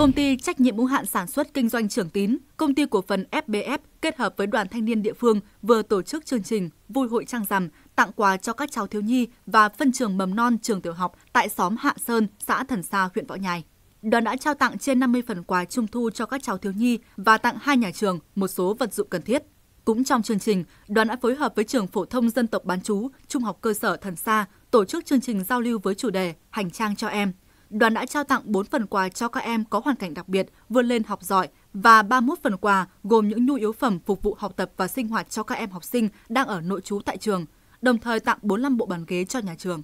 Công ty trách nhiệm hữu hạn sản xuất kinh doanh trưởng Tín, công ty cổ phần FBF kết hợp với đoàn thanh niên địa phương vừa tổ chức chương trình Vui hội trăng rằm tặng quà cho các cháu thiếu nhi và phân trường mầm non trường tiểu học tại xóm Hạ Sơn, xã Thần Sa, huyện Võ Nhai. Đoàn đã trao tặng trên 50 phần quà trung thu cho các cháu thiếu nhi và tặng hai nhà trường một số vật dụng cần thiết. Cũng trong chương trình, đoàn đã phối hợp với trường phổ thông dân tộc bán chú, trung học cơ sở Thần Sa tổ chức chương trình giao lưu với chủ đề Hành trang cho em – đoàn đã trao tặng 4 phần quà cho các em có hoàn cảnh đặc biệt vươn lên học giỏi và 31 phần quà gồm những nhu yếu phẩm phục vụ học tập và sinh hoạt cho các em học sinh đang ở nội trú tại trường, đồng thời tặng 45 bộ bàn ghế cho nhà trường.